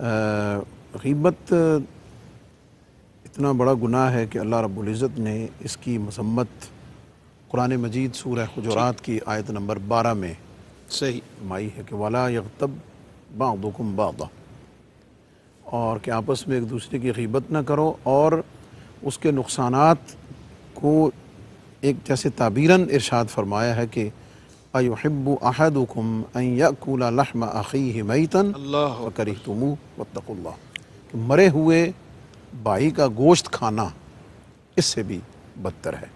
गीबत इतना बड़ा गुनाह है कि अल्लाह रब्ज़त ने इसकी मसम्मत कुरान मजीद सूर हजरात की आयत नंबर बारह में सही माई है कि वाला यकतब बागुम बागा और कि आपस में एक दूसरे की गीबत ना करो और उसके नुकसान को एक जैसे ताबीरन इरशाद फरमाया है कि अयुहिब्बु अहदुकुम अन मरे हुए भाई का गोश्त खाना इससे भी बदतर है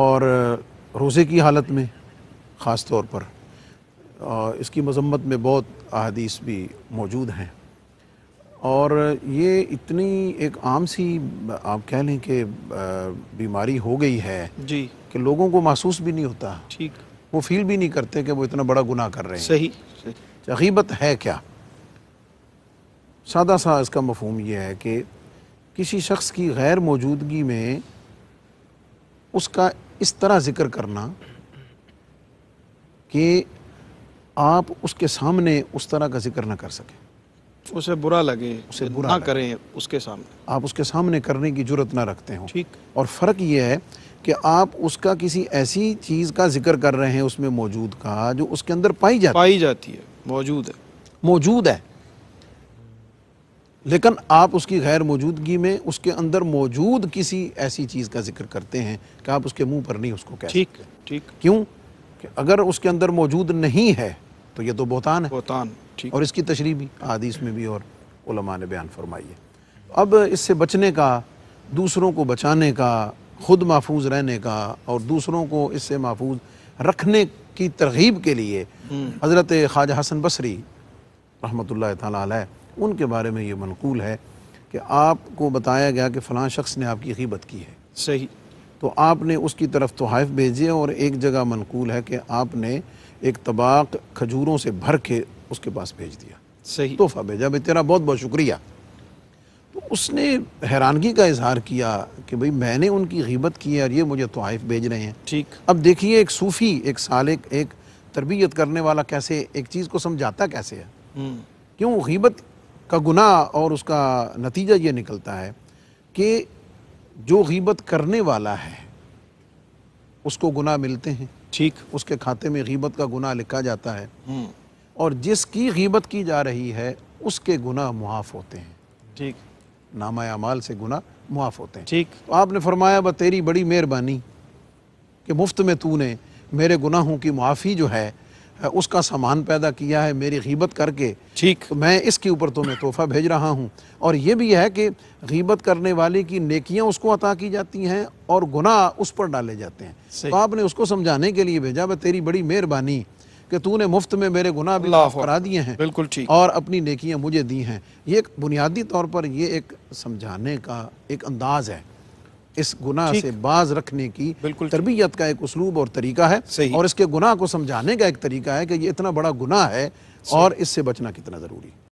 और रोज़े की हालत में ख़ास तौर पर इसकी मजम्मत में बहुत अहदीस भी मौजूद हैं और ये इतनी एक आम सी आप कह लें कि बीमारी हो गई है जी कि लोगों को महसूस भी नहीं होता ठीक वो फील भी नहीं करते कि वो इतना बड़ा गुनाह कर रहे हैं सही, अकीबत है क्या सादा सा इसका मफहम यह है कि किसी शख्स की गैर मौजूदगी में उसका इस तरह ज़िक्र करना कि आप उसके सामने उस तरह का ज़िक्र ना कर सकें उसे बुरा लगे उसे बुरा ना करें उसके सामने आप उसके सामने करने की जरूरत ना रखते हो ठीक और फ़र्क यह है कि आप उसका किसी ऐसी चीज़ का जिक्र कर रहे हैं उसमें मौजूद का जो उसके अंदर पाई जाती पाई जाती है मौजूद है मौजूद है लेकिन आप उसकी गैर मौजूदगी में उसके अंदर मौजूद किसी ऐसी चीज़ का जिक्र करते हैं कि आप उसके मुंह पर नहीं उसको कह ठीक ठीक क्यों कि अगर उसके अंदर मौजूद नहीं है तो ये तो बोहतान है बोहतान और इसकी तशरी भी आदिश में भी और उलमा ने बयान फरमाई है अब इससे बचने का दूसरों को बचाने का खुद महफूज रहने का और दूसरों को इससे महफूज रखने की तरगीब के लिए हम्म। हज़रत ख्वाजा हसन बसरी रहमत ला उनके बारे में ये मनकूल है कि आपको बताया गया कि फ़लाँ शख्स ने आपकी हिबत की है सही तो आपने उसकी तरफ तोहफ भेजे और एक जगह मनकूल है कि आपने एक तबाक खजूरों से भर के उसके पास भेज दिया सही तोहफा भेजा भाई तेरा बहुत बहुत शुक्रिया तो उसने हैरानगी का इजहार किया कि भाई मैंने उनकी गीबत की है और ये मुझे तोहफ भेज रहे हैं ठीक अब देखिए एक सूफ़ी एक सालिक एक तरबियत करने वाला कैसे एक चीज़ को समझाता कैसे है हम्म। क्यों गीबत का गुना और उसका नतीजा ये निकलता है कि जो गीबत करने वाला है उसको गुना मिलते हैं ठीक उसके खाते में गीबत का गुना लिखा जाता है हम्म। और जिसकी गीबत की जा रही है उसके गुना मुआफ़ होते हैं ठीक नामा अमाल से गुना मुआफ़ होते हैं ठीक तो आपने फरमाया ब तेरी बड़ी मेहरबानी कि मुफ्त में तूने मेरे गुनाहों की मुआफ़ी जो है उसका सामान पैदा किया है मेरी गीबत करके ठीक तो मैं इसके ऊपर तुम्हें तोहफ़ा भेज रहा हूँ और ये भी है कि गीबत करने वाले की नेकियाँ उसको अता की जाती हैं और गुनाह उस पर डाले जाते हैं तो आपने उसको समझाने के लिए भेजा भाई तेरी बड़ी मेहरबानी कि तूने मुफ्त में मेरे गुनाह भी माफ करा दिए हैं बिल्कुल ठीक और अपनी नेकियाँ मुझे दी हैं ये एक बुनियादी तौर पर ये एक समझाने का एक अंदाज है इस गुनाह से बाज रखने की बिल्कुल तरबियत का एक उसलूब और तरीका है और इसके गुनाह को समझाने का एक तरीका है कि ये इतना बड़ा गुनाह है और इससे बचना कितना ज़रूरी